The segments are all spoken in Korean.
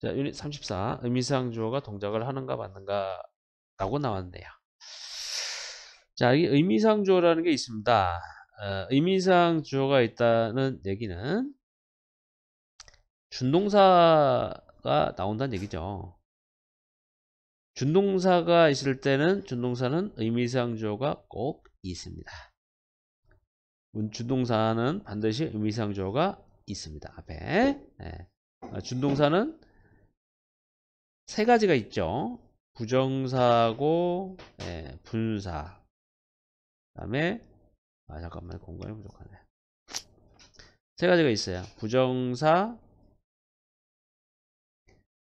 자, 34. 의미상 주어가 동작을 하는가 맞는가 라고 나왔네요. 자, 여기 의미상 주어라는 게 있습니다. 어, 의미상 주어가 있다는 얘기는 준동사가 나온다는 얘기죠. 준동사가 있을 때는 준동사는 의미상 주어가 꼭 있습니다. 준동사는 반드시 의미상 주어가 있습니다. 앞에 네. 아, 준동사는 세 가지가 있죠. 부정사고 네, 예, 분사. 그 다음에 아 잠깐만 공간이 부족하네. 세 가지가 있어요. 부정사,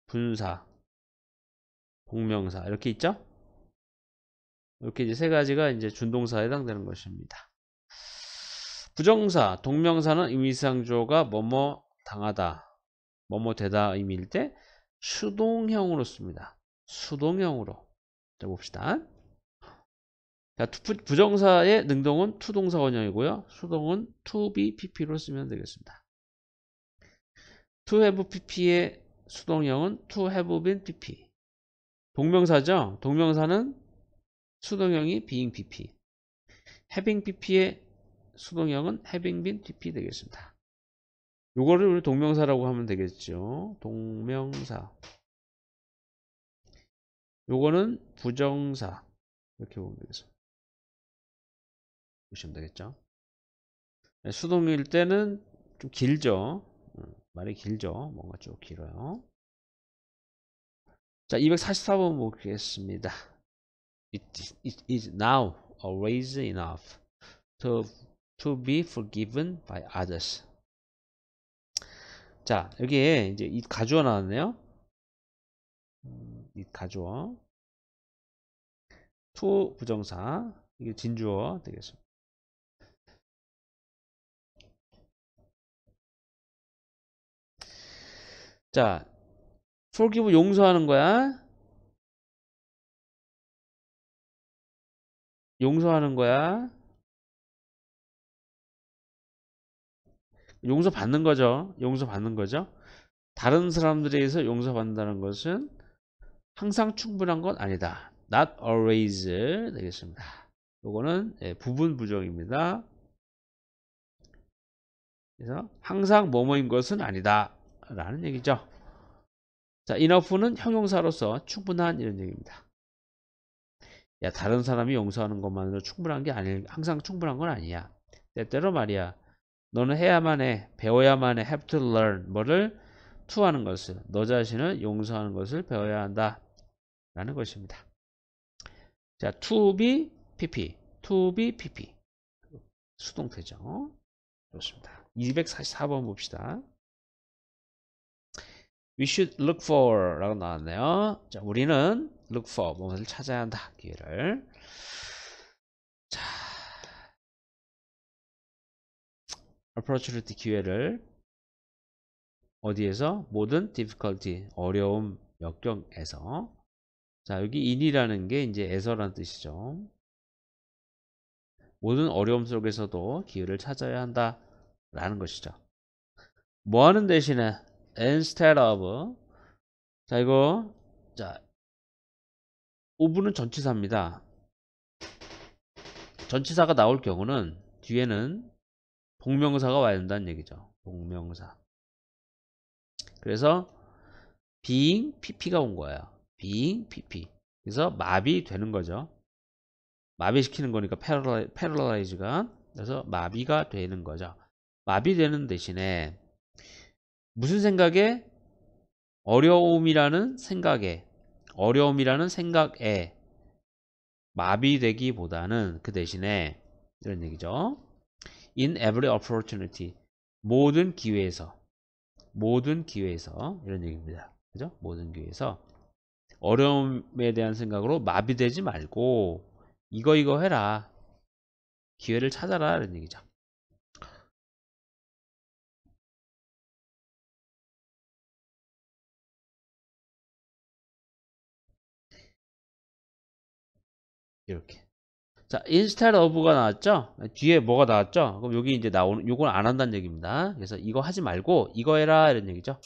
분사, 복명사 이렇게 있죠. 이렇게 이제 세 가지가 이제 준동사에 해당되는 것입니다. 부정사, 동명사는 의미상조가 뭐뭐 당하다, 뭐뭐 되다 의미일 때 수동형으로 씁니다. 수동형으로. 자, 봅시다. 자, 부정사의 능동은 투동사 원형이고요. 수동은 to be pp로 쓰면 되겠습니다. to have pp의 수동형은 to have been pp. 동명사죠. 동명사는 수동형이 being pp. having pp의 수동형은 having been pp 되겠습니다. 요거를 우리 동명사라고 하면 되겠죠. 동명사. 요거는 부정사. 이렇게 보면 되겠습니다. 보시면 되겠죠. 네, 수동일 때는 좀 길죠. 음, 말이 길죠. 뭔가 좀 길어요. 자, 244번 보겠습니다. It, it is now always enough to, to be forgiven by others. 자, 여기에 이제 이 가주어 나왔네요. 음, 이 가주어. 투 부정사. 이게 진주어 되겠습니다. 자, forgive 용서하는 거야. 용서하는 거야. 용서받는 거죠. 용서받는 거죠. 다른 사람들에 의해서 용서받는다는 것은 항상 충분한 건 아니다. Not always 되겠습니다. 이거는 예, 부분 부정입니다. 그래서 항상 뭐뭐인 것은 아니다. 라는 얘기죠. 자, enough는 형용사로서 충분한 이런 얘기입니다. 야, 다른 사람이 용서하는 것만으로 충분한 게 아니, 항상 충분한 건 아니야. 때때로 말이야. 너는 해야만 해. 배워야만 해. have to learn. 뭐를? to 하는 것을. 너 자신을 용서하는 것을 배워야 한다. 라는 것입니다. 자, to be pp. to be pp. 수동태죠. 좋습니다. 244번 봅시다. We should look for 라고 나왔네요. 자, 우리는 look for 무엇을 찾아야 한다. 기회를. opportunity 기회를 어디에서? 모든 difficulty 어려움 역경에서 자 여기 in이라는 게 이제 에서란 뜻이죠 모든 어려움 속에서도 기회를 찾아야 한다 라는 것이죠 뭐 하는 대신에 instead of 자 이거 자 5분은 전치사입니다 전치사가 나올 경우는 뒤에는 복명사가 와야 된다는 얘기죠. 복명사. 그래서 being pp가 온 거예요. being pp. 그래서 마비되는 거죠. 마비시키는 거니까 paralyze가 그래서 마비가 되는 거죠. 마비되는 대신에 무슨 생각에 어려움이라는 생각에 어려움이라는 생각에 마비되기보다는 그 대신에 이런 얘기죠. in every opportunity 모든 기회에서 모든 기회에서 이런 얘기입니다. 그죠? 모든 기회에서 어려움에 대한 생각으로 마비되지 말고 이거 이거 해라. 기회를 찾아라 이런 얘기죠. 이렇게 자, i n s t 오브가 나왔죠? 뒤에 뭐가 나왔죠? 그럼 여기 이제 나오는, 요건 안 한다는 얘기입니다. 그래서 이거 하지 말고, 이거 해라. 이런 얘기죠.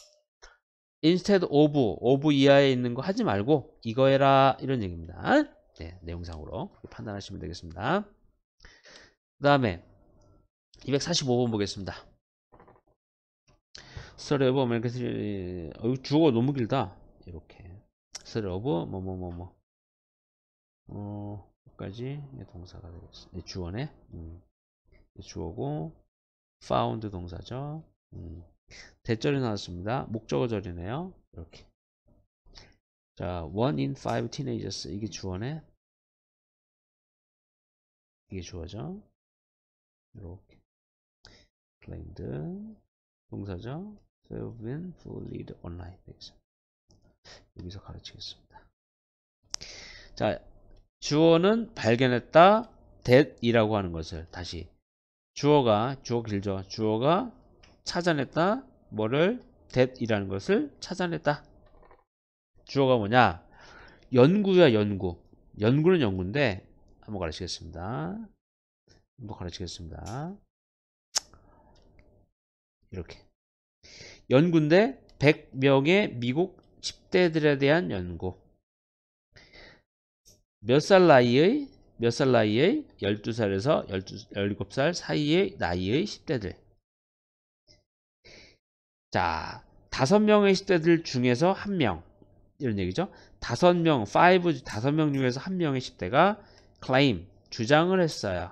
instead of, of 이하에 있는 거 하지 말고, 이거 해라. 이런 얘기입니다. 네, 내용상으로 판단하시면 되겠습니다. 그 다음에, 245번 보겠습니다. story of American, 뭐 어, 주어가 너무 길다. 이렇게. story of, 뭐, 뭐, 뭐, 뭐. 어, 여기 까지 동사가 되겠습니다 주어네. 음. 주어고 found 동사죠. 음. 대절이 나왔습니다. 목적어절이네요. 이렇게. 자, one in five teenagers 이게 주어네. 이게 주어죠. 이렇게. claimed 동사죠. serve in full l e online 여기서 가르치겠습니다. 자, 주어는 발견했다 that이라고 하는 것을 다시 주어가 주어 길죠 주어가 찾아냈다 뭐를 that이라는 것을 찾아냈다 주어가 뭐냐 연구야 연구 연구는 연구인데 한번 가르치겠습니다 한번 가르치겠습니다 이렇게 연구인데 100명의 미국 10대들에 대한 연구 몇살 나이의 몇살 나이의 12살에서 12, 17살 사이의 나이의 10대들 자5 명의 10대들 중에서 한명 이런 얘기죠 5명 5, 다명 중에서 한 명의 10대가 클 l a i 주장을 했어요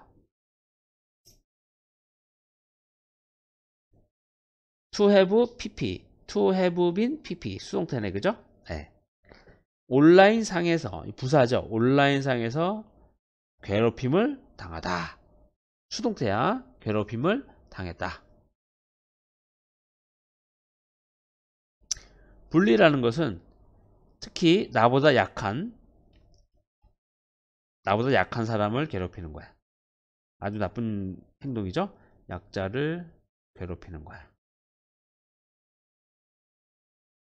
to have pp to have been pp 수동태네 그죠 온라인 상에서 부사죠. 온라인 상에서 괴롭힘을 당하다. 수동태야. 괴롭힘을 당했다. 분리라는 것은 특히 나보다 약한 나보다 약한 사람을 괴롭히는 거야. 아주 나쁜 행동이죠. 약자를 괴롭히는 거야.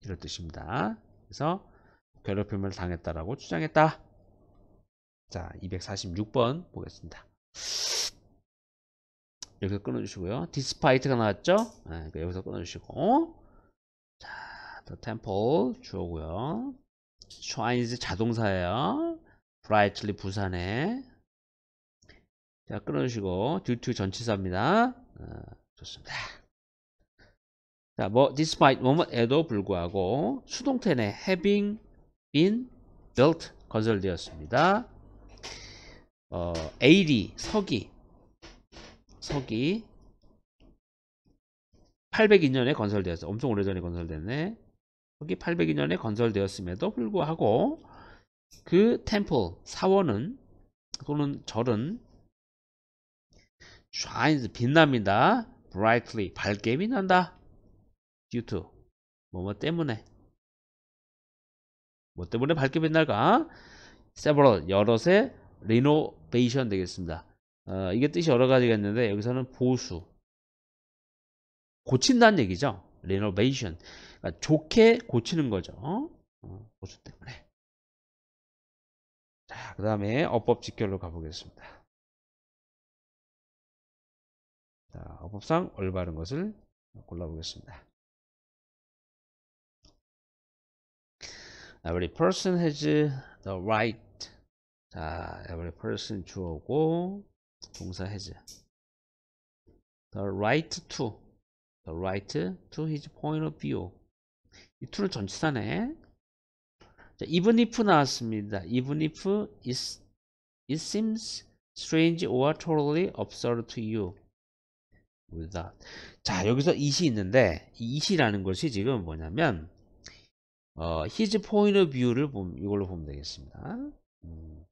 이럴 뜻입니다. 그래서 괴롭힘을 당했다라고 주장했다. 자, 246번 보겠습니다. 여기서 끊어주시고요. 디스파이트가 나왔죠? 네, 그 여기서 끊어주시고. 자, the temple 주어고요. c h i n e s 자동사예요. brightly 부산에. 자, 끊어주시고. due to 전치사입니다. 아, 좋습니다. 자, 뭐 despite 뭐뭐에도 불구하고 수동태네 having in built 건설되었습니다. 어, AD 서기 서기 802년에 건설되었어. 엄청 오래전에 건설됐네. 서기 802년에 건설되었음에도 불구하고 그 템플 사원은 또는 절은 shines 빛납니다. brightly 밝게 빛난다. due to 뭐 뭐 때문에 뭐 때문에 밝게 빛날까? several 여럿의 r 노베이션 되겠습니다. 어, 이게 뜻이 여러 가지가 있는데 여기서는 보수 고친다는 얘기죠. r 노베이션 그러니까 좋게 고치는 거죠. 어, 보수 때문에 자, 그 다음에 어법 직결로 가보겠습니다. 자, 어법상 올바른 것을 골라보겠습니다. every person has the right 자 every person 주어고 동사 has the right to the right to his point of view 이 to는 전치사네 자, even if 나왔습니다 even if is, it seems strange or totally absurd to you without 자 여기서 it이 있는데 이 it이라는 것이 지금 뭐냐면 어, his point of view를 보면, 이걸로 보면 되겠습니다. 음.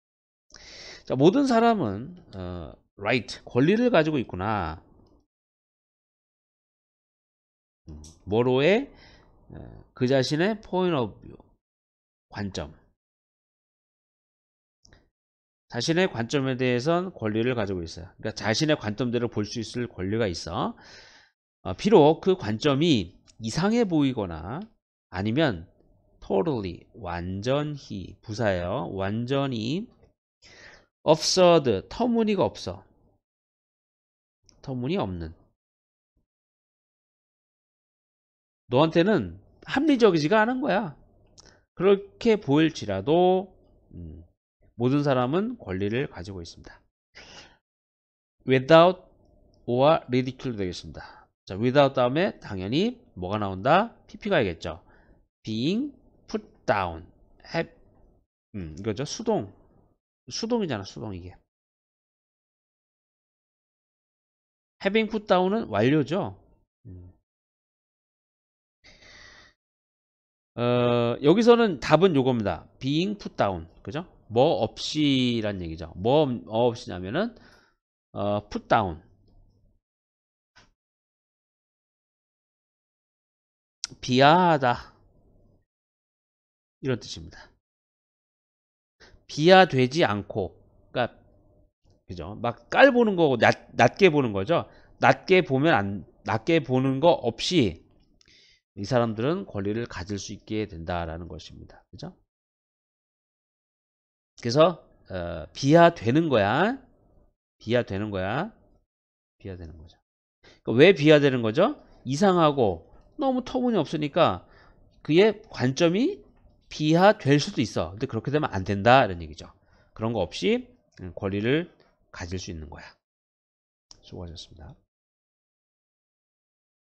자, 모든 사람은 어, right 권리를 가지고 있구나. 음, 뭐로의 어, 그 자신의 point of view 관점 자신의 관점에 대해선 권리를 가지고 있어요. 그러니까 자신의 관점대로 볼 수 있을 권리가 있 어, 비록 그 관점이 이상해 보이거나 아니면 totally 완전히 부사예요. 완전히 absurd 터무니가 없어. 터무니 없는. 너한테는 합리적이지가 않은 거야. 그렇게 보일지라도 음, 모든 사람은 권리를 가지고 있습니다. without or ridicule 되겠습니다. 자, without 다음에 당연히 뭐가 나온다? pp가 있겠죠. being down, 음, 이거죠. 수동. 수동이잖아, 수동 이게. having put down은 완료죠. 음. 어, 여기서는 답은 요겁니다. being put down. 그죠? 뭐 없이란 얘기죠. 뭐, 뭐 없이냐면은, 어, put down. 비하하다. 이런 뜻입니다. 비하되지 않고, 그러니까 그죠? 막 깔보는 거고 낮, 낮게 보는 거죠. 낮게 보면 안 낮게 보는 거 없이 이 사람들은 권리를 가질 수 있게 된다라는 것입니다. 그죠? 그래서 어, 비하되는 거야. 비하되는 거야. 비하되는 거죠. 그러니까 왜 비하되는 거죠? 이상하고 너무 터무니없으니까 그의 관점이 비하될 수도 있어. 근데 그렇게 되면 안 된다. 이런 얘기죠. 그런 거 없이 음, 권리를 가질 수 있는 거야. 수고하셨습니다.